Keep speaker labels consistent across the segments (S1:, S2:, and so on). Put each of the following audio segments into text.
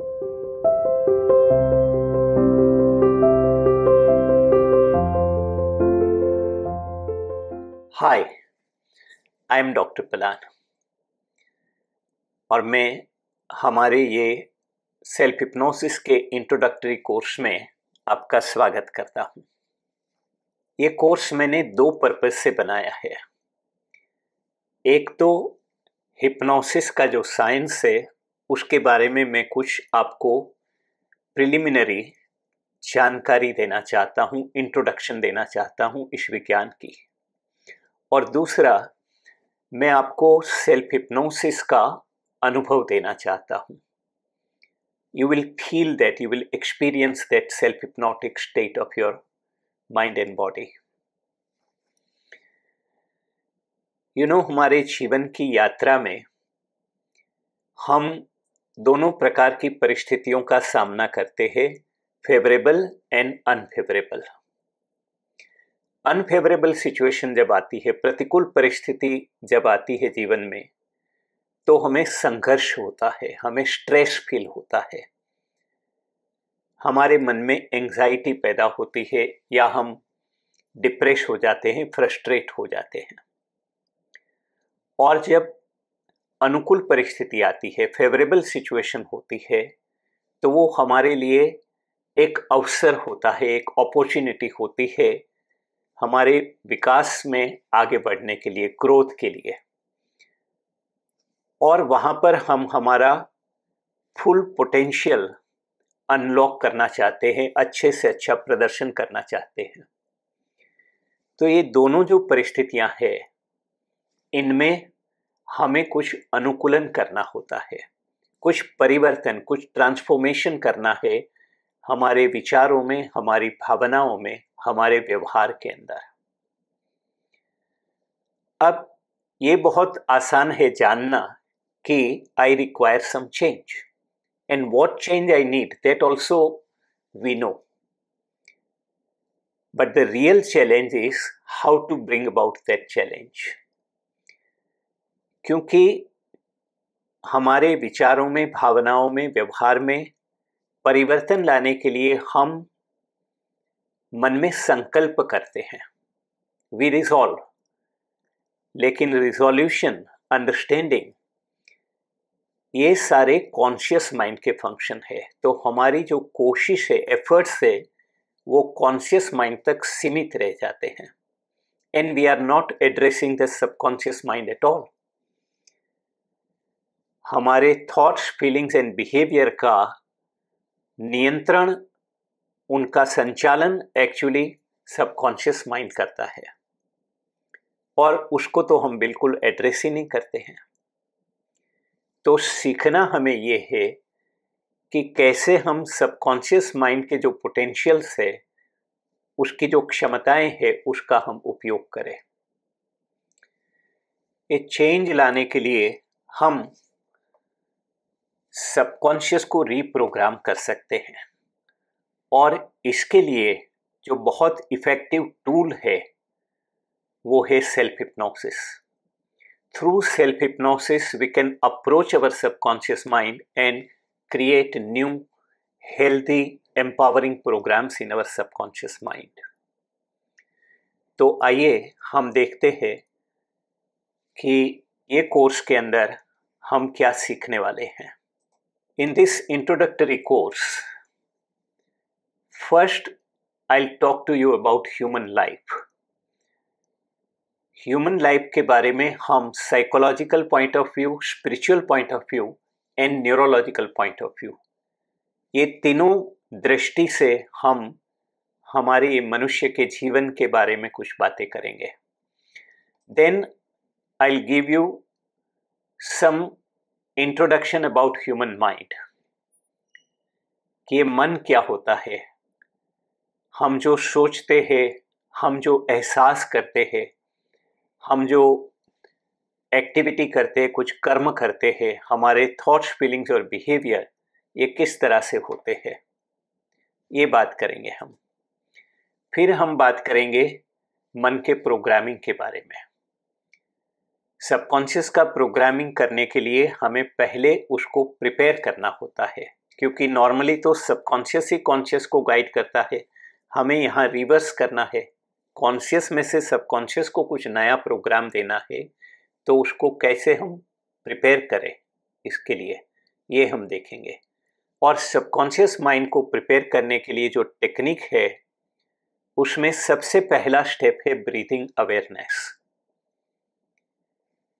S1: Hi I am doctor पलान और मैं हमारे ये सेल्फ हिप्नोसिस के इंट्रोडक्टरी कोर्स में आपका स्वागत करता हूँ ये कोर्स मैंने दो पर्पज से बनाया है एक तो हिप्नोसिस का जो साइंस है उसके बारे में मैं कुछ आपको प्रिलिमिनरी जानकारी देना चाहता हूँ इंट्रोडक्शन देना चाहता हूँ इस विज्ञान की और दूसरा मैं आपको सेल्फ हिप्नोसिस का अनुभव देना चाहता हूँ you will feel that you will experience that self hypnotic state of your mind and body you know हमारे जीवन की यात्रा में हम दोनों प्रकार की परिस्थितियों का सामना करते हैं favourable and unfavourable unfavourable situation जब आती है प्रतिकूल परिस्थिति जब आती है जीवन में तो हमें संघर्ष होता है हमें स्ट्रेस फील होता है हमारे मन में एंजाइटी पैदा होती है या हम डिप्रेस हो जाते हैं फ्रस्ट्रेट हो जाते हैं और जब अनुकूल परिस्थिति आती है फेवरेबल सिचुएशन होती है तो वो हमारे लिए एक अवसर होता है एक अपॉर्चुनिटी होती है हमारे विकास में आगे बढ़ने के लिए ग्रोथ के लिए और वहाँ पर हम हमारा फुल पोटेंशियल अनलॉक करना चाहते हैं अच्छे से अच्छा प्रदर्शन करना चाहते हैं तो ये दोनों जो परिस्थितियाँ हैं इनमें हमें कुछ अनुकूलन करना होता है कुछ परिवर्तन कुछ ट्रांसफॉर्मेशन करना है हमारे विचारों में हमारी भावनाओं में हमारे व्यवहार के अंदर अब ये बहुत आसान है जानना कि I require some change and what change I need that also we know but the real challenge is how to bring about that challenge क्योंकि हमारे विचारों में भावनाओं में व्यवहार में परिवर्तन लाने के लिए हम मन में संकल्प करते हैं वी रिजॉल्व लेकिन रिजोल्यूशन अंडरस्टैंडिंग ये सारे कॉन्शियस माइंड के फंक्शन है तो हमारी जो कोशिश है एफर्ट्स है वो कॉन्शियस माइंड तक सीमित रह जाते हैं and we are not addressing the subconscious mind at all हमारे थॉट्स फीलिंग्स एंड बिहेवियर का नियंत्रण उनका संचालन एक्चुअली सबकॉन्शियस माइंड करता है और उसको तो हम बिल्कुल एड्रेस ही नहीं करते हैं तो सीखना हमें यह है कि कैसे हम सबकॉन्शियस माइंड के जो पोटेंशियल्स है उसकी जो क्षमताएं हैं उसका हम उपयोग करें ये चेंज लाने के लिए हम सबकॉन्शियस को रीप्रोग्राम कर सकते हैं और इसके लिए जो बहुत इफ़ेक्टिव टूल है वो है self hypnosis through self hypnosis we can approach our subconscious mind and create new healthy empowering programs in our subconscious mind तो आइए हम देखते हैं कि ये कोर्स के अंदर हम क्या सीखने वाले हैं In this introductory course, first I'll talk to you about human life. Human life के बारे में हम psychological point of view spiritual point of view and neurological point of view ये तीनों दृष्टि से हम हमारे मनुष्य के जीवन के बारे में कुछ बातें करेंगे then I give you some introduction about human mind कि ये मन क्या होता है हम जो सोचते हैं हम जो एहसास करते हैं हम जो एक्टिविटी करते हैं कुछ कर्म करते हैं हमारे थॉट्स फीलिंग्स और बिहेवियर ये किस तरह से होते हैं ये बात करेंगे हम फिर हम बात करेंगे मन के प्रोग्रामिंग के बारे में सबकॉन्शियस का प्रोग्रामिंग करने के लिए हमें पहले उसको प्रिपेयर करना होता है क्योंकि नॉर्मली तो सबकॉन्शियस ही कॉन्शियस को गाइड करता है हमें यहाँ रिवर्स करना है कॉन्शियस में से सबकॉन्शियस को कुछ नया प्रोग्राम देना है तो उसको कैसे हम प्रिपेयर करें इसके लिए ये हम देखेंगे और सबकॉन्शियस माइंड को प्रिपेयर करने के लिए जो टेक्निक है उसमें सबसे पहला स्टेप है ब्रीथिंग अवेयरनेस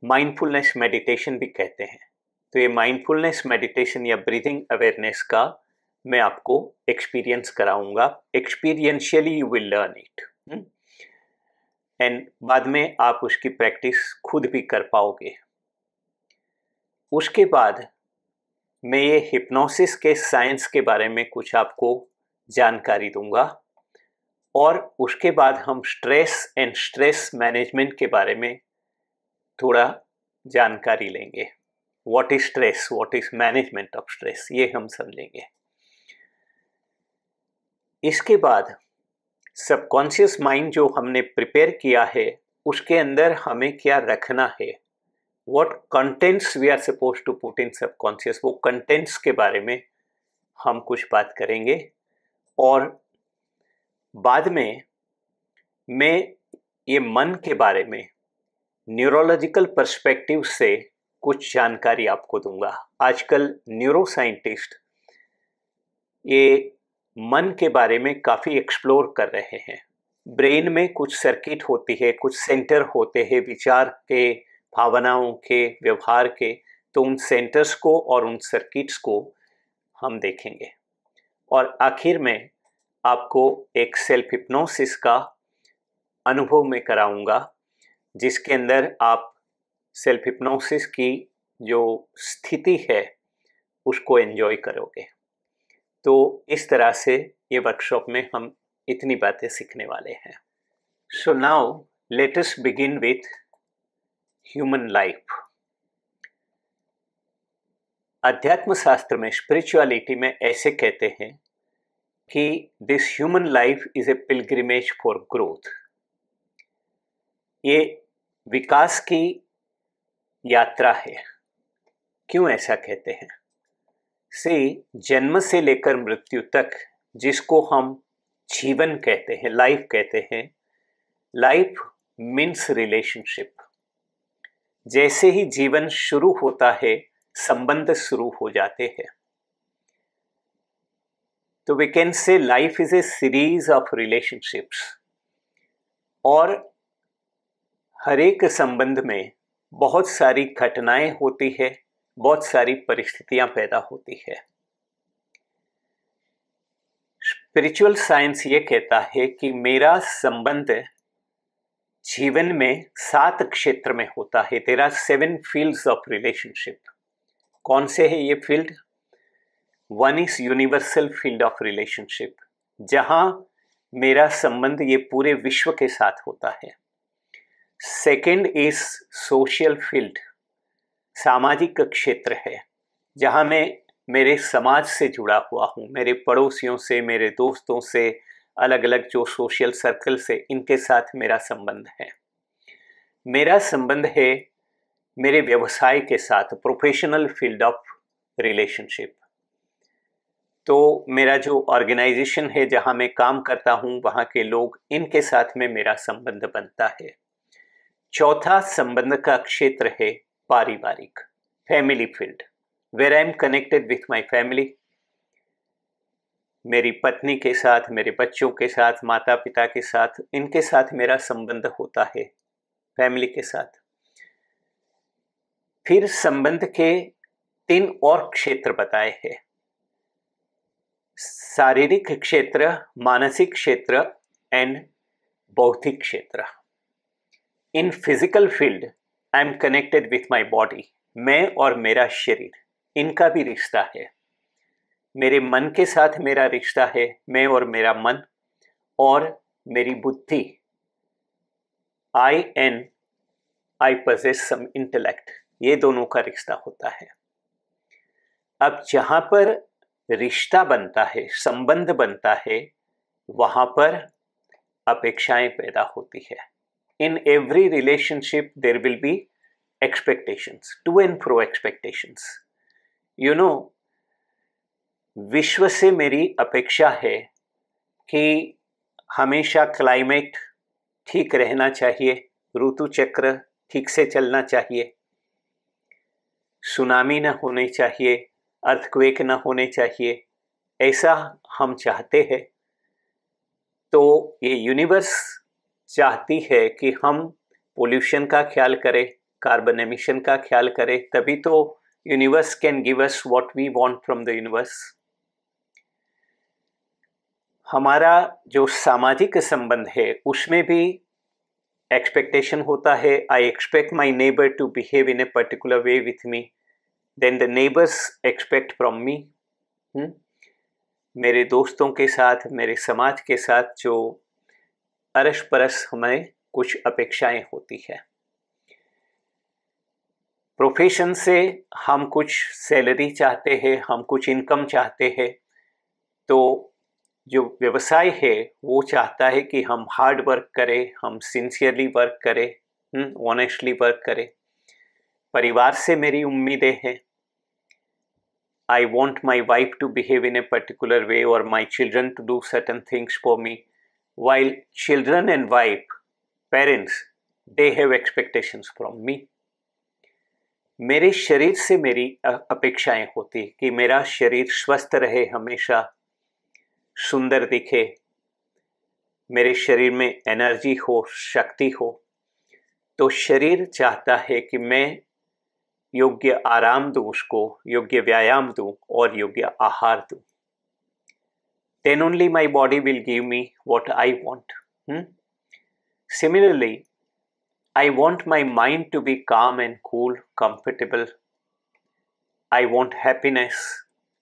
S1: माइंडफुलनेस मेडिटेशन भी कहते हैं तो ये माइंडफुलनेस मेडिटेशन या ब्रीदिंग अवेयरनेस का मैं आपको एक्सपीरियंस कराऊंगा experientially you will learn it and बाद में आप उसकी प्रैक्टिस खुद भी कर पाओगे उसके बाद मैं ये हिप्नोसिस के साइंस के बारे में कुछ आपको जानकारी दूंगा और उसके बाद हम स्ट्रेस एंड स्ट्रेस मैनेजमेंट के बारे में थोड़ा जानकारी लेंगे what is stress what is management of stress ये हम समझेंगे इसके बाद सबकॉन्शियस माइंड जो हमने प्रिपेयर किया है उसके अंदर हमें क्या रखना है what contents we are suppose to put in subconscious वो कंटेंट्स के बारे में हम कुछ बात करेंगे और बाद में मैं ये मन के बारे में न्यूरोलॉजिकल पर्सपेक्टिव से कुछ जानकारी आपको दूंगा आजकल न्यूरो साइंटिस्ट ये मन के बारे में काफ़ी एक्सप्लोर कर रहे हैं ब्रेन में कुछ सर्किट होती है कुछ सेंटर होते हैं विचार के भावनाओं के व्यवहार के तो उन सेंटर्स को और उन सर्किट्स को हम देखेंगे और आखिर में आपको एक सेल्फ हिप्नोसिस का अनुभव में कराऊंगा जिसके अंदर आप सेल्फ हिप्नोसिस की जो स्थिति है उसको एन्जॉय करोगे तो इस तरह से ये वर्कशॉप में हम इतनी बातें सीखने वाले हैं so now latest begin with human life अध्यात्म शास्त्र में स्पिरिचुअलिटी में ऐसे कहते हैं कि this human life is a pilgrimage for growth ये विकास की यात्रा है क्यों ऐसा कहते हैं से जन्म से लेकर मृत्यु तक जिसको हम जीवन कहते हैं लाइफ कहते हैं लाइफ मीन्स रिलेशनशिप जैसे ही जीवन शुरू होता है संबंध शुरू हो जाते हैं तो we can say life is a series of relationships और हरेक संबंध में बहुत सारी घटनाएं होती है बहुत सारी परिस्थितियां पैदा होती है स्पिरिचुअल साइंस ये कहता है कि मेरा संबंध जीवन में सात क्षेत्र में होता है तेरा सेवन फील्ड्स ऑफ रिलेशनशिप कौन से है ये field one is universal field of relationship जहां मेरा संबंध ये पूरे विश्व के साथ होता है सेकंड इज सोशल फील्ड सामाजिक क्षेत्र है जहाँ मैं मेरे समाज से जुड़ा हुआ हूँ मेरे पड़ोसियों से मेरे दोस्तों से अलग अलग जो सोशल सर्कल से इनके साथ मेरा संबंध है मेरा संबंध है मेरे व्यवसाय के साथ प्रोफेशनल फील्ड ऑफ रिलेशनशिप तो मेरा जो ऑर्गेनाइजेशन है जहाँ मैं काम करता हूँ वहाँ के लोग इनके साथ में मेरा संबंध बनता है चौथा संबंध का क्षेत्र है पारिवारिक family field where I am connected with my family मेरी पत्नी के साथ मेरे बच्चों के साथ माता पिता के साथ इनके साथ मेरा संबंध होता है फैमिली के साथ फिर संबंध के तीन और क्षेत्र बताए हैं शारीरिक क्षेत्र मानसिक क्षेत्र एंड बौद्धिक क्षेत्र in physical field I am connected with my body मैं और मेरा शरीर इनका भी रिश्ता है मेरे मन के साथ मेरा रिश्ता है मैं और मेरा मन और मेरी बुद्धि I and I possess some intellect ये दोनों का रिश्ता होता है अब जहाँ पर रिश्ता बनता है संबंध बनता है वहाँ पर अपेक्षाएं पैदा होती है in every relationship there will be expectations to and fro expectations you know विश्व से मेरी अपेक्षा है कि हमेशा क्लाइमेट ठीक रहना चाहिए ऋतु चक्र ठीक से चलना चाहिए सुनामी न होने चाहिए अर्थक्वेक न होने चाहिए ऐसा हम चाहते हैं तो ये यूनिवर्स चाहती है कि हम पोल्यूशन का ख्याल करें कार्बन एमिशन का ख्याल करें तभी तो universe can give us what we want from the universe हमारा जो सामाजिक संबंध है उसमें भी एक्सपेक्टेशन होता है I expect my neighbour to behave in a particular way with me then the neighbours expect from me मेरे दोस्तों के साथ मेरे समाज के साथ जो अरश परस हमें कुछ अपेक्षाएं होती है प्रोफेशन से हम कुछ सैलरी चाहते हैं हम कुछ इनकम चाहते हैं तो जो व्यवसाय है वो चाहता है कि हम हार्ड वर्क करें हम सिंसियरली वर्क करें ऑनेस्टली हम्म, वर्क करें परिवार से मेरी उम्मीदें हैं I want my wife to behave in a particular way और my children to do certain things for me while children and wife, parents, they have expectations from me. मेरे शरीर से मेरी अपेक्षाएं होती कि मेरा शरीर स्वस्थ रहे हमेशा सुंदर दिखे मेरे शरीर में एनर्जी हो शक्ति हो तो शरीर चाहता है कि मैं योग्य आराम दूँ उसको योग्य व्यायाम दूँ और योग्य आहार दूँ then only my body will give me what I want. Hmm? Similarly, I want my mind to be calm and cool, comfortable. I want happiness.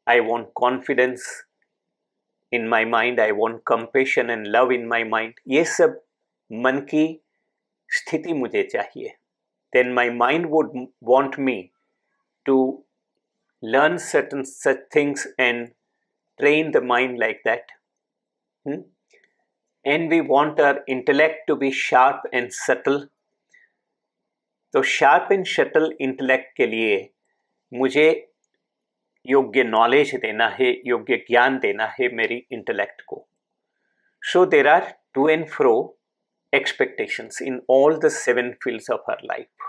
S1: I want confidence in my mind. I want compassion and love in my mind. Yes, सब मन की स्थिति मुझे Then my mind would want me to learn certain such things and train the mind like that. Hmm? And we want our intellect to be sharp and subtle. तो sharp and subtle intellect के लिए मुझे योग्य knowledge देना है योग्य ज्ञान देना है मेरी इंटेलेक्ट को so there are to and fro expectations in all the seven fields of our life.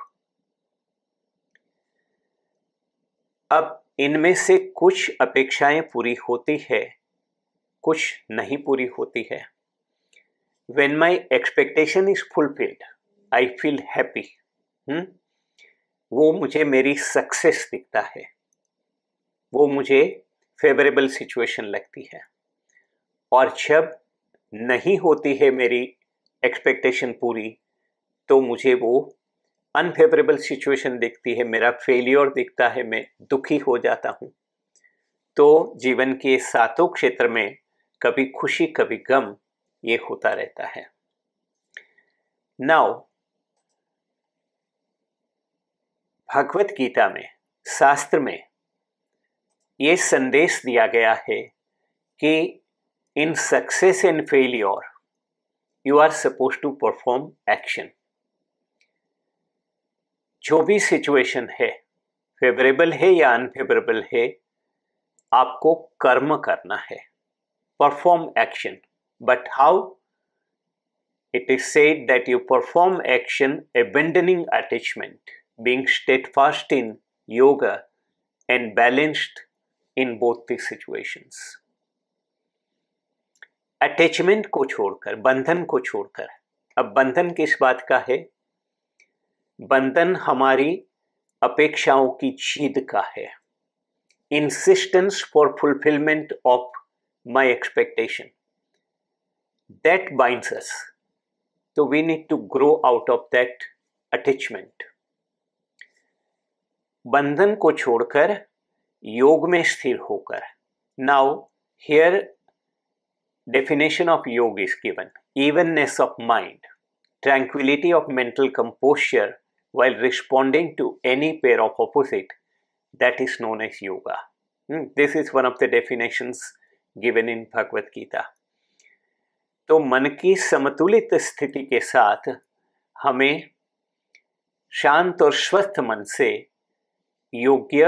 S1: अब इनमें से कुछ अपेक्षाएं पूरी होती है कुछ नहीं पूरी होती है when my expectation is fulfilled I feel happy वो मुझे मेरी सक्सेस दिखता है वो मुझे फेवरेबल सिचुएशन लगती है और जब नहीं होती है मेरी एक्सपेक्टेशन पूरी तो मुझे वो अनफेवरेबल सिचुएशन दिखती है मेरा फेलियर दिखता है मैं दुखी हो जाता हूँ तो जीवन के सातों क्षेत्र में कभी खुशी कभी गम ये होता रहता है नाउ भगवत गीता में शास्त्र में ये संदेश दिया गया है कि in success and failure you are suppose to perform action जो भी सिचुएशन है फेवरेबल है या अनफेवरेबल है आपको कर्म करना है perform action but how it is said that you perform action abandoning attachment being steadfast in yoga and balanced in both the situations attachment को छोड़कर बंधन को छोड़कर अब बंधन किस बात का है बंधन हमारी अपेक्षाओं की जीद का है insistence for fulfilment of my expectation that binds us so we need to grow out of that attachment बंधन को छोड़कर योग में स्थिर होकर now here definition of yoga is given evenness of mind tranquillity of mental composure while responding to any pair of opposite that is known as yoga. hmm. This is one of the definitions given in Bhagavad Gita. तो मन की समतुलित स्थिति के साथ हमें शांत और स्वस्थ मन से योग्य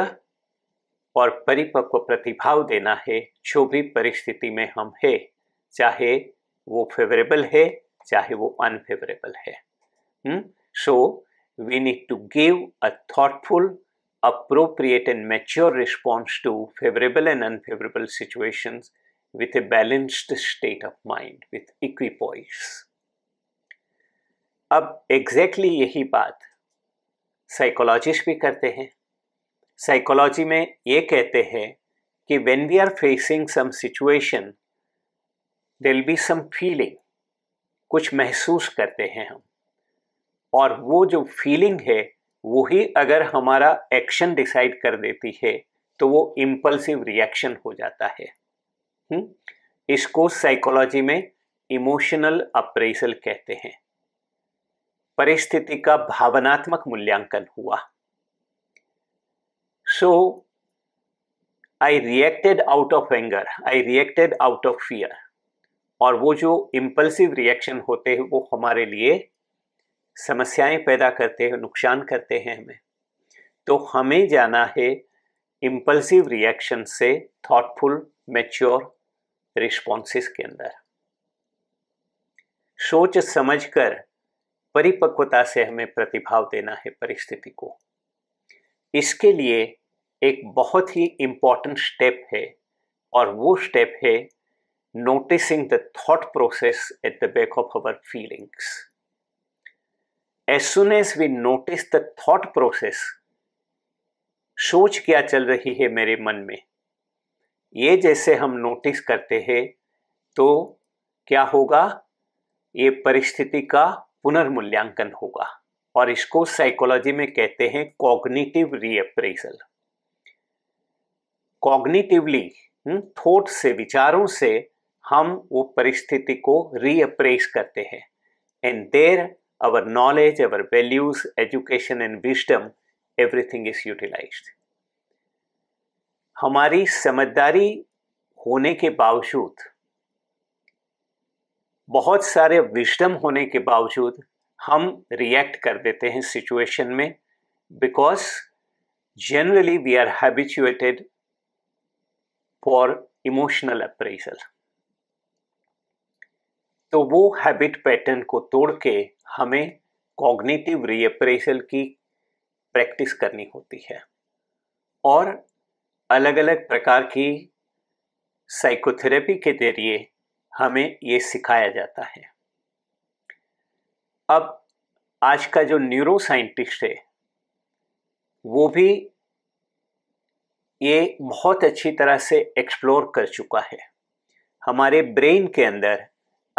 S1: और परिपक्व प्रतिभाव देना है जो भी परिस्थिति में हम है चाहे वो फेवरेबल है चाहे वो अनफेवरेबल है so so, we need to give a thoughtful, appropriate and mature response to favorable and unfavorable situations with a balanced state of mind, with equipoise. अब एग्जैक्टली exactly यही बात साइकोलॉजिस्ट भी करते हैं साइकोलॉजी में ये कहते हैं कि when we are facing some situation there be some feeling कुछ महसूस करते हैं हम और वो जो फीलिंग है वही अगर हमारा एक्शन डिसाइड कर देती है तो वो इम्पल्सिव रिएक्शन हो जाता है हुँ? हम्म? इसको साइकोलॉजी में इमोशनल अप्रेसल कहते हैं परिस्थिति का भावनात्मक मूल्यांकन हुआ so I reacted out of anger I reacted out of fear और वो जो इम्पल्सिव रिएक्शन होते हैं वो हमारे लिए समस्याएं पैदा करते हैं नुकसान करते हैं हमें तो हमें जाना है इम्पल्सिव रिएक्शन से थॉटफुल मैच्योर रिस्पॉन्सेस के अंदर सोच समझकर परिपक्वता से हमें प्रतिभाव देना है परिस्थिति को इसके लिए एक बहुत ही इम्पॉर्टेंट स्टेप है और वो स्टेप है noticing the thought process at the back of our feelings as soon as we notice the thought process सोच क्या चल रही है मेरे मन में ये जैसे हम नोटिस करते हैं तो क्या होगा ये परिस्थिति का पुनर्मूल्यांकन होगा और इसको साइकोलॉजी में कहते हैं कॉग्निटिव रीअप्रेजल कॉग्निटिवली थॉट से विचारों से हम वो परिस्थिति को रीअप्रेस करते हैं and there our knowledge, our values, education and wisdom, everything is utilized. हमारी समझदारी होने के बावजूद बहुत सारे विजडम होने के बावजूद हम रिएक्ट कर देते हैं सिचुएशन में because generally we are habituated for emotional appraisal तो वो हैबिट पैटर्न को तोड़ के हमें कॉग्निटिव रीअप्रेसल की प्रैक्टिस करनी होती है और अलग अलग प्रकार की साइकोथेरेपी के जरिए हमें ये सिखाया जाता है अब आज का जो न्यूरो साइंटिस्ट है वो भी ये बहुत अच्छी तरह से एक्सप्लोर कर चुका है हमारे ब्रेन के अंदर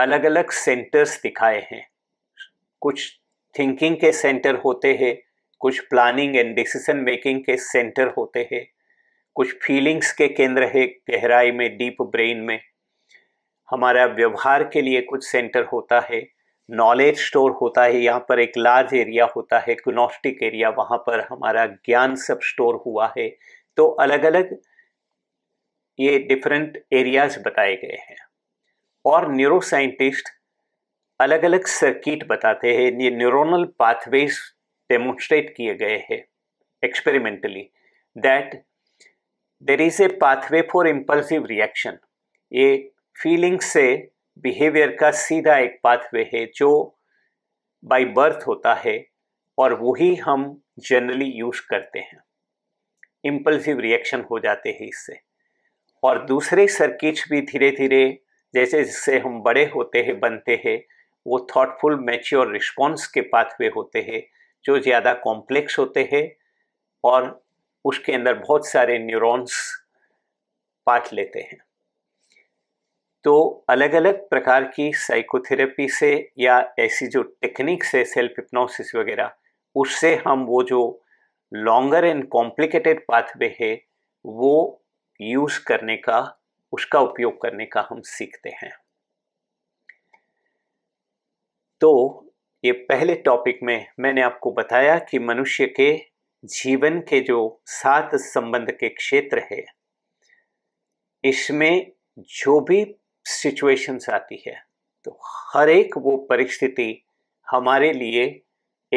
S1: अलग अलग सेंटर्स दिखाए हैं कुछ थिंकिंग के सेंटर होते हैं कुछ प्लानिंग एंड डिसीजन मेकिंग के सेंटर होते हैं कुछ फीलिंग्स के केंद्र है गहराई में डीप ब्रेन में हमारा व्यवहार के लिए कुछ सेंटर होता है नॉलेज स्टोर होता है यहाँ पर एक लार्ज एरिया होता है क्नोस्टिक एरिया वहाँ पर हमारा ज्ञान सब स्टोर हुआ है तो अलग अलग ये डिफरेंट एरियाज बताए गए हैं और न्यूरोसाइंटिस्ट अलग अलग सर्किट बताते हैं ये न्यूरोनल पाथवेज डेमोन्स्ट्रेट किए गए हैं experimentally that there is a pathway for impulsive reaction ये फीलिंग से बिहेवियर का सीधा एक पाथवे है जो बाय बर्थ होता है और वही हम जनरली यूज करते हैं इम्पल्सिव रिएक्शन हो जाते हैं इससे और दूसरे सर्किट्स भी धीरे धीरे जैसे जैसे हम बड़े होते हैं बनते हैं वो थॉटफुल मैच्योर रिस्पॉन्स के पाथवे होते हैं जो ज़्यादा कॉम्प्लेक्स होते हैं और उसके अंदर बहुत सारे न्यूरॉन्स पार्ट लेते हैं तो अलग अलग प्रकार की साइकोथेरेपी से या ऐसी जो टेक्निक्स है सेल्फ हिप्नोसिस वगैरह उससे हम वो जो लॉन्गर एंड कॉम्प्लिकेटेड पाथवे है वो यूज़ करने का उसका उपयोग करने का हम सीखते हैं तो ये पहले टॉपिक में मैंने आपको बताया कि मनुष्य के जीवन के जो सात संबंध के क्षेत्र है इसमें जो भी सिचुएशंस आती है तो हर एक वो परिस्थिति हमारे लिए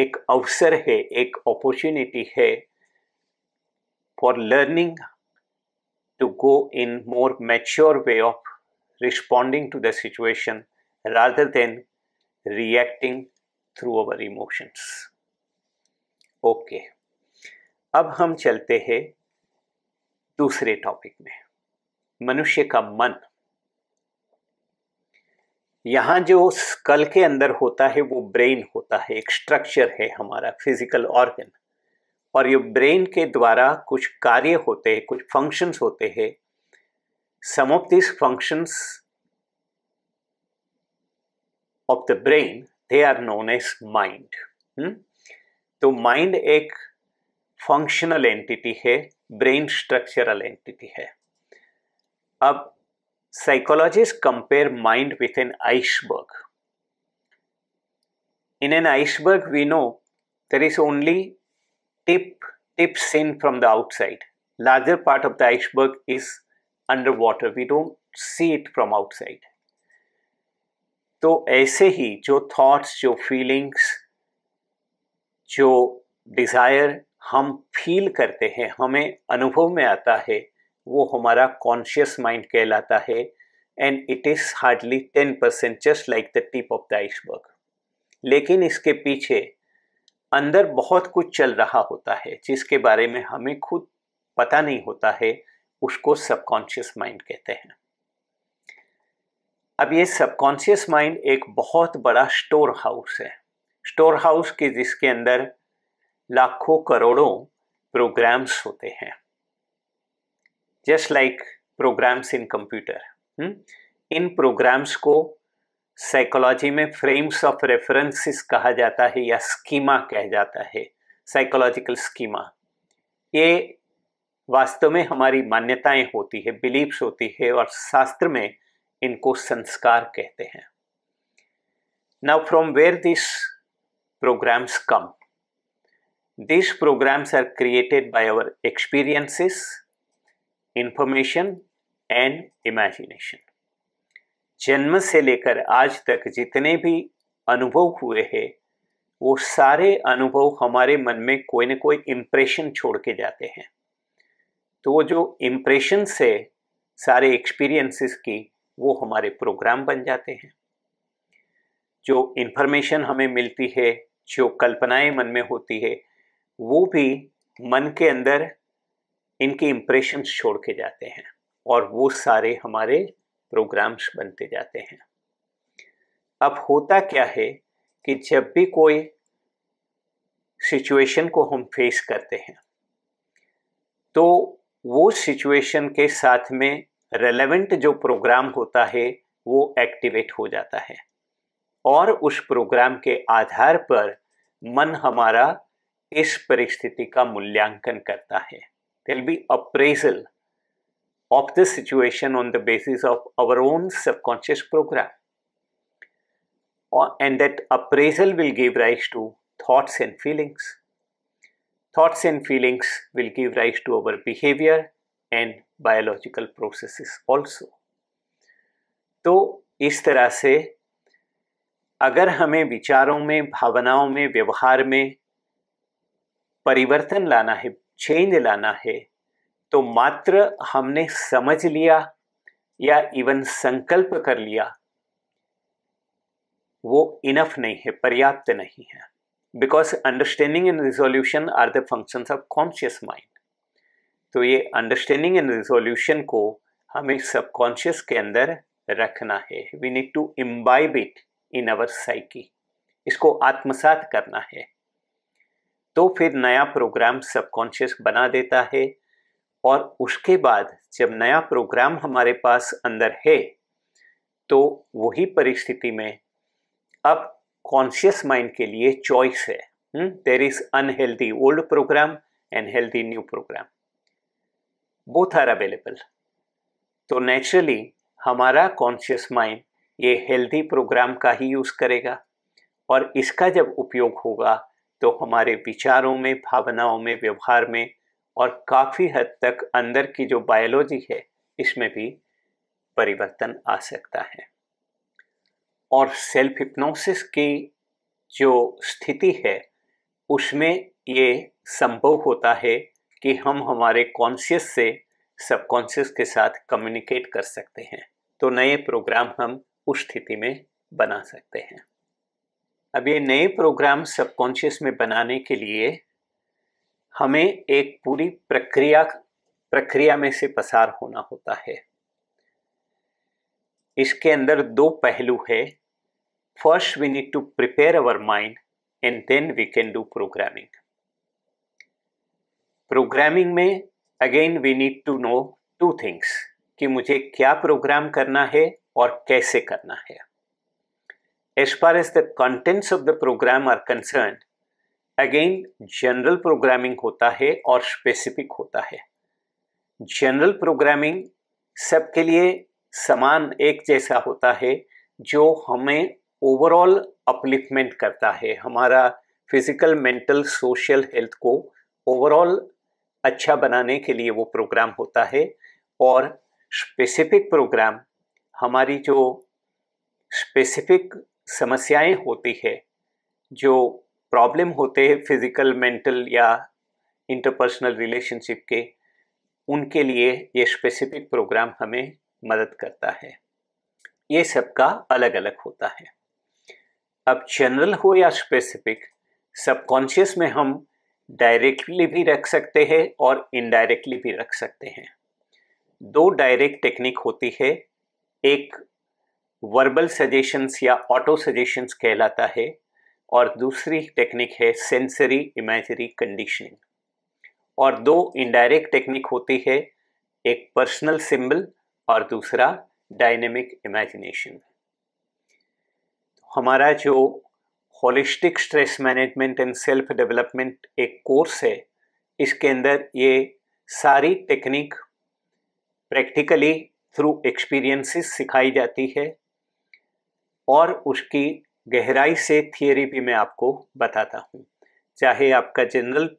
S1: एक अवसर है एक अपॉर्चुनिटी है for learning to go in more mature way of responding to the situation rather than reacting through our emotions. okay. अब हम चलते हैं दूसरे टॉपिक में मनुष्य का मन यहाँ जो स्कल के अंदर होता है वो ब्रेन होता है एक स्ट्रक्चर है हमारा फिजिकल ऑर्गन और ये ब्रेन के द्वारा कुछ कार्य होते हैं कुछ फंक्शंस होते हैं some of this functions of the brain they are known as mind तो माइंड एक फंक्शनल एंटिटी है ब्रेन स्ट्रक्चरल एंटिटी है अब psychologist compare mind with an iceberg in an iceberg we know there is only tip tips in from the outside. Larger part of the iceberg is underwater. We don't see it from outside. तो ऐसे ही जो thoughts, जो feelings, जो desire हम feel करते हैं हमें अनुभव में आता है वो हमारा कॉन्शियस माइंड कहलाता है and it is hardly ten percent just like the tip of the iceberg लेकिन इसके पीछे अंदर बहुत कुछ चल रहा होता है जिसके बारे में हमें खुद पता नहीं होता है उसको सबकॉन्शियस माइंड कहते हैं अब ये सबकॉन्शियस माइंड एक बहुत बड़ा स्टोर हाउस है स्टोर हाउस के जिसके अंदर लाखों करोड़ों प्रोग्राम्स होते हैं just like programs in computer इन प्रोग्राम्स को साइकोलॉजी में फ्रेम्स ऑफ रेफरेंसेस कहा जाता है या स्कीमा कह जाता है साइकोलॉजिकल स्कीमा ये वास्तव में हमारी मान्यताएं होती है बिलीव्स होती है और शास्त्र में इनको संस्कार कहते हैं now from where this programs come this programs are created by our experiences information and imagination जन्म से लेकर आज तक जितने भी अनुभव हुए हैं वो सारे अनुभव हमारे मन में कोई ना कोई इम्प्रेशन छोड़ के जाते हैं तो वो जो इम्प्रेशन से सारे एक्सपीरियंसेस की वो हमारे प्रोग्राम बन जाते हैं जो इन्फॉर्मेशन हमें मिलती है जो कल्पनाएं मन में होती है वो भी मन के अंदर इनके इम्प्रेशन छोड़ के जाते हैं और वो सारे हमारे प्रोग्राम्स बनते जाते हैं अब होता क्या है कि जब भी कोई सिचुएशन को हम फेस करते हैं तो वो सिचुएशन के साथ में रेलेवेंट जो प्रोग्राम होता है वो एक्टिवेट हो जाता है और उस प्रोग्राम के आधार पर मन हमारा इस परिस्थिति का मूल्यांकन करता है दिल बी appraisal of this situation on the basis of our own subconscious program. And that appraisal will give rise to thoughts and feelings. Thoughts and feelings will give rise to our behavior and biological processes also. तो इस तरह से अगर हमें विचारों में भावनाओं में व्यवहार में परिवर्तन लाना है चेंज लाना है तो मात्र हमने समझ लिया या इवन संकल्प कर लिया वो इनफ नहीं है पर्याप्त नहीं है because understanding and resolution are the function of conscious mind तो ये अंडरस्टैंडिंग एंड रिजोल्यूशन को हमें सबकॉन्शियस के अंदर रखना है we need to imbibe it in our psyche इसको आत्मसात करना है तो फिर नया प्रोग्राम सबकॉन्शियस बना देता है और उसके बाद जब नया प्रोग्राम हमारे पास अंदर है तो वही परिस्थिति में अब कॉन्शियस माइंड के लिए चॉइस है there is unhealthy old program and healthy new program both are available तो नेचुरली हमारा कॉन्शियस माइंड ये हेल्दी प्रोग्राम का ही यूज़ करेगा और इसका जब उपयोग होगा तो हमारे विचारों में भावनाओं में व्यवहार में और काफ़ी हद तक अंदर की जो बायोलॉजी है इसमें भी परिवर्तन आ सकता है और सेल्फ हिप्नोसिस की जो स्थिति है उसमें ये संभव होता है कि हम हमारे कॉन्शियस से सबकॉन्शियस के साथ कम्युनिकेट कर सकते हैं तो नए प्रोग्राम हम उस स्थिति में बना सकते हैं अब ये नए प्रोग्राम सबकॉन्शियस में बनाने के लिए हमें एक पूरी प्रक्रिया प्रक्रिया में से पसार होना होता है इसके अंदर दो पहलू है first we need to prepare our mind and then we can do programming programming में again we need to know two things कि मुझे क्या प्रोग्राम करना है और कैसे करना है as far as the contents of the program are concern again general programming होता है और स्पेसिफिक होता है जनरल प्रोग्रामिंग सबके लिए समान एक जैसा होता है जो हमें ओवरऑल अपलिफ्टमेंट करता है हमारा फिजिकल मेंटल सोशल हेल्थ को ओवरऑल अच्छा बनाने के लिए वो प्रोग्राम होता है और स्पेसिफिक प्रोग्राम हमारी जो स्पेसिफिक समस्याएं होती है जो प्रॉब्लम होते हैं फिज़िकल मेंटल या इंटरपर्सनल रिलेशनशिप के उनके लिए ये स्पेसिफिक प्रोग्राम हमें मदद करता है ये सबका अलग अलग होता है अब जनरल हो या स्पेसिफिक सबकॉन्शियस में हम डायरेक्टली भी रख सकते हैं और इनडायरेक्टली भी रख सकते हैं दो डायरेक्ट टेक्निक होती है एक वर्बल सजेशंस या ऑटो सजेशंस कहलाता है और दूसरी टेक्निक है सेंसरी इमेजरी कंडीशनिंग और दो इनडायरेक्ट टेक्निक होती है एक पर्सनल सिंबल और दूसरा डायनेमिक इमेजिनेशन हमारा जो holistic stress management and self development एक कोर्स है इसके अंदर ये सारी टेक्निक प्रैक्टिकली थ्रू एक्सपीरियंसेस सिखाई जाती है और उसकी गहराई से थियोरी भी मैं आपको बताता हूँ चाहे आपका जनरल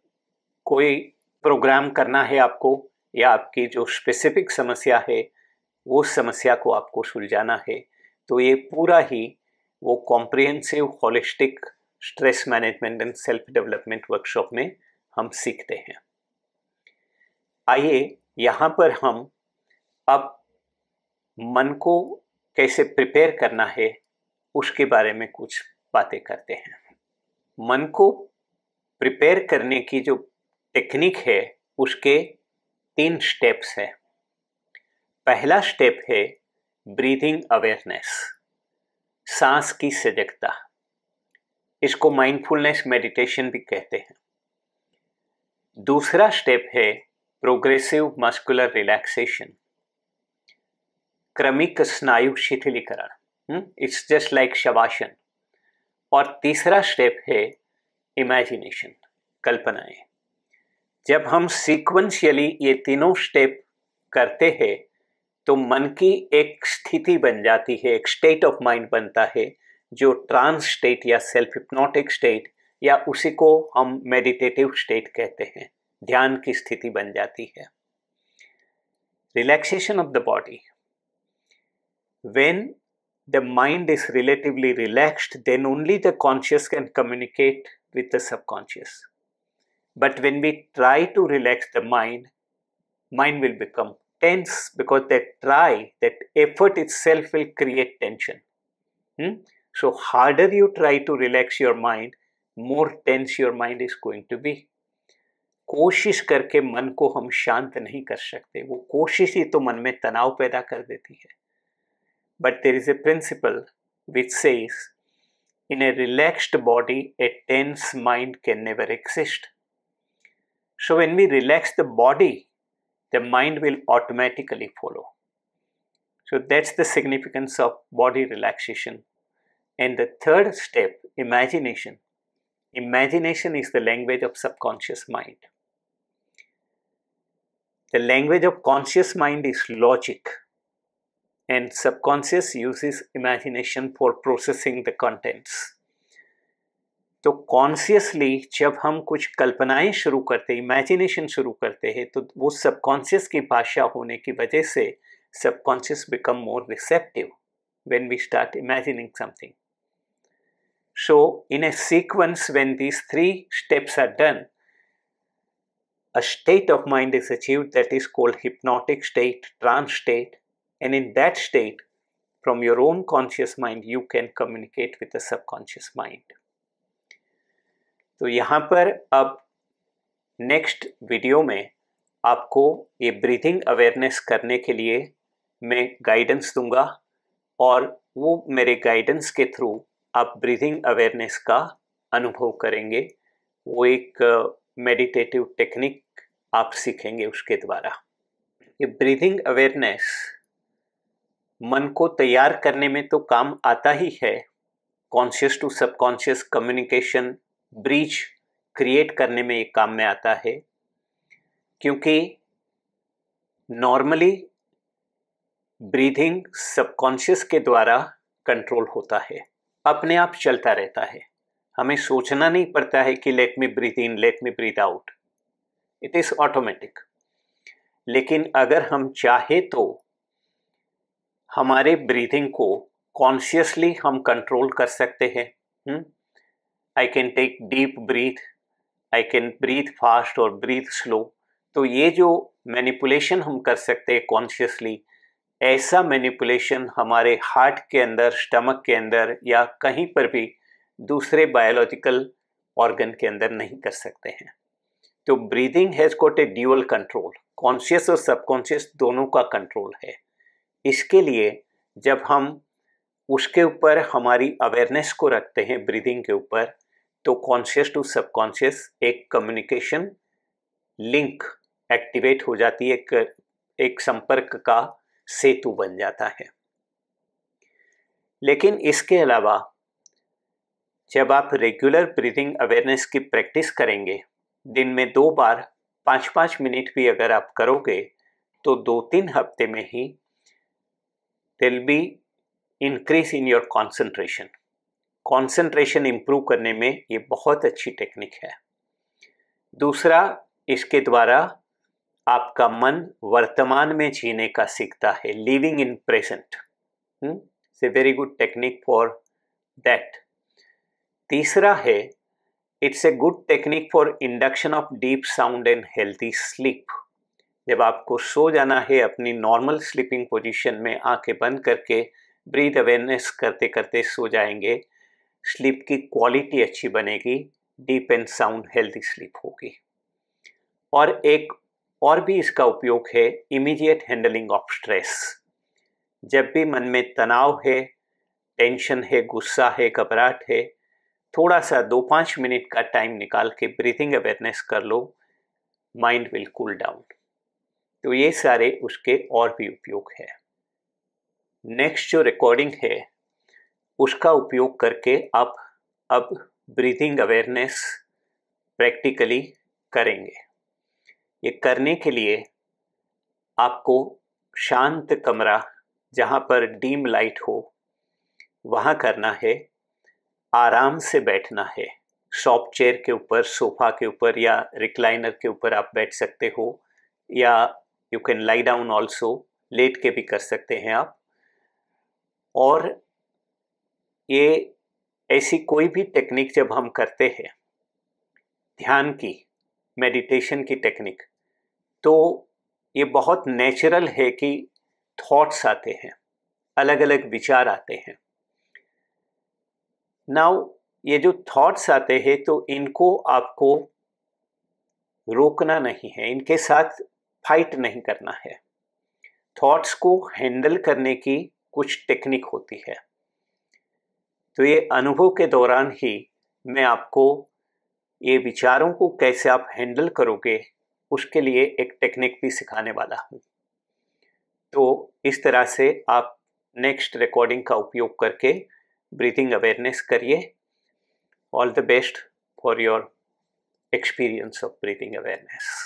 S1: कोई प्रोग्राम करना है आपको या आपकी जो स्पेसिफिक समस्या है वो समस्या को आपको सुलझाना है तो ये पूरा ही वो comprehensive holistic stress management and self development workshop में हम सीखते हैं आइए यहाँ पर हम अब मन को कैसे प्रिपेयर करना है उसके बारे में कुछ बातें करते हैं मन को प्रिपेयर करने की जो टेक्निक है उसके तीन स्टेप्स हैं पहला स्टेप है ब्रीथिंग अवेयरनेस सांस की सजगता इसको माइंडफुलनेस मेडिटेशन भी कहते हैं दूसरा स्टेप है प्रोग्रेसिव मस्कुलर रिलैक्सेशन क्रमिक स्नायु शिथिलीकरण इट्स जस्ट लाइक शवासन और तीसरा स्टेप है इमेजिनेशन कल्पनाएं जब हम सीक्वेंशियली ये तीनों स्टेप करते हैं तो मन की एक स्थिति बन जाती है एक स्टेट ऑफ माइंड बनता है जो ट्रांस स्टेट या सेल्फ हिप्नोटिक स्टेट या उसी को हम मेडिटेटिव स्टेट कहते हैं ध्यान की स्थिति बन जाती है relaxation of the body when the mind is relatively relaxed, then only the conscious can communicate with the subconscious. But when we try to relax the mind, mind will become tense because that try, that effort itself will create tension. Hmm? So harder you try to relax your mind, more tense your mind is going to be. कोशिश करके मन को हम शांत नहीं कर सकते वो कोशिश ही तो मन में तनाव पैदा कर देती है but there is a principle which says in a relaxed body, a tense mind can never exist. So, when we relax the body, the mind will automatically follow. So, that's the significance of body relaxation. And the third step, imagination. Imagination is the language of subconscious mind. The language of conscious mind is logic and subconscious uses imagination for processing the contents. तो consciously जब हम कुछ कल्पनाएं शुरू करते हैं imagination शुरू करते हैं तो वो subconscious की भाषा होने की वजह से subconscious become more receptive when we start imagining something. So, in a sequence, when these three steps are done, a state of mind is achieved that is called hypnotic state, trance state, And in that state, from your own conscious mind, you can communicate with the subconscious mind. तो यहाँ पर अब next video में आपको ये breathing awareness करने के लिए मैं गाइडेंस दूंगा और वो मेरे गाइडेंस के थ्रू आप ब्रीथिंग अवेयरनेस का अनुभव करेंगे वो एक मेडिटेटिव टेक्निक आप सीखेंगे उसके द्वारा ये ब्रीथिंग अवेयरनेस मन को तैयार करने में तो काम आता ही है conscious to subconscious communication breach create करने में एक काम में आता है क्योंकि नॉर्मली ब्रीथिंग सबकॉन्शियस के द्वारा कंट्रोल होता है अपने आप चलता रहता है हमें सोचना नहीं पड़ता है कि let me breathe in let me breathe out it is automatic लेकिन अगर हम चाहे तो हमारे ब्रीथिंग को कॉन्शियसली हम कंट्रोल कर सकते हैं I can take deep breath I can breathe fast और ब्रीथ स्लो तो ये जो मैनिपुलेशन हम कर सकते हैं कॉन्शियसली ऐसा मैनिपुलेशन हमारे हार्ट के अंदर स्टमक के अंदर या कहीं पर भी दूसरे बायोलॉजिकल ऑर्गन के अंदर नहीं कर सकते हैं तो breathing has got a dual control conscious और सबकॉन्शियस दोनों का कंट्रोल है इसके लिए जब हम उसके ऊपर हमारी अवेयरनेस को रखते हैं ब्रीदिंग के ऊपर तो कॉन्शियस टू सबकॉन्शियस एक कम्युनिकेशन लिंक एक्टिवेट हो जाती है एक, एक संपर्क का सेतु बन जाता है लेकिन इसके अलावा जब आप रेगुलर ब्रीदिंग अवेयरनेस की प्रैक्टिस करेंगे दिन में दो बार पाँच पाँच मिनट भी अगर आप करोगे तो दो तीन हफ्ते में ही will be increase in your concentration concentration improve करने में ये बहुत अच्छी टेक्निक है दूसरा इसके द्वारा आपका मन वर्तमान में जीने का सीखता है living in present it's a very good technique for that तीसरा है it's a good technique for induction of deep sound and healthy sleep जब आपको सो जाना है अपनी नॉर्मल स्लीपिंग पोजीशन में आंखें बंद करके ब्रीथ अवेयरनेस करते करते सो जाएंगे स्लीप की क्वालिटी अच्छी बनेगी deep and sound healthy sleep होगी और एक और भी इसका उपयोग है इमीडिएट हैंडलिंग ऑफ स्ट्रेस जब भी मन में तनाव है टेंशन है गुस्सा है घबराहट है थोड़ा सा दो पाँच मिनट का टाइम निकाल के ब्रीथिंग अवेयरनेस कर लो माइंड विल कूल डाउन तो ये सारे उसके और भी उपयोग हैं नेक्स्ट जो रिकॉर्डिंग है उसका उपयोग करके आप अब ब्रीथिंग अवेयरनेस प्रैक्टिकली करेंगे ये करने के लिए आपको शांत कमरा जहाँ पर डीम लाइट हो वहाँ करना है आराम से बैठना है सॉफ्ट चेयर के ऊपर सोफा के ऊपर या रिक्लाइनर के ऊपर आप बैठ सकते हो या you can lie down also लेट के भी कर सकते हैं आप और ये ऐसी कोई भी टेक्निक जब हम करते हैं ध्यान की मेडिटेशन की टेक्निक तो ये बहुत नेचुरल है कि थॉट्स आते हैं अलग अलग विचार आते हैं नाउ ये जो थॉट्स आते हैं तो इनको आपको रोकना नहीं है इनके साथ फाइट नहीं करना है थॉट्स को हैंडल करने की कुछ टेक्निक होती है तो ये अनुभव के दौरान ही मैं आपको ये विचारों को कैसे आप हैंडल करोगे उसके लिए एक टेक्निक भी सिखाने वाला हूँ तो इस तरह से आप नेक्स्ट रिकॉर्डिंग का उपयोग करके ब्रीथिंग अवेयरनेस करिए all the best for your experience of breathing awareness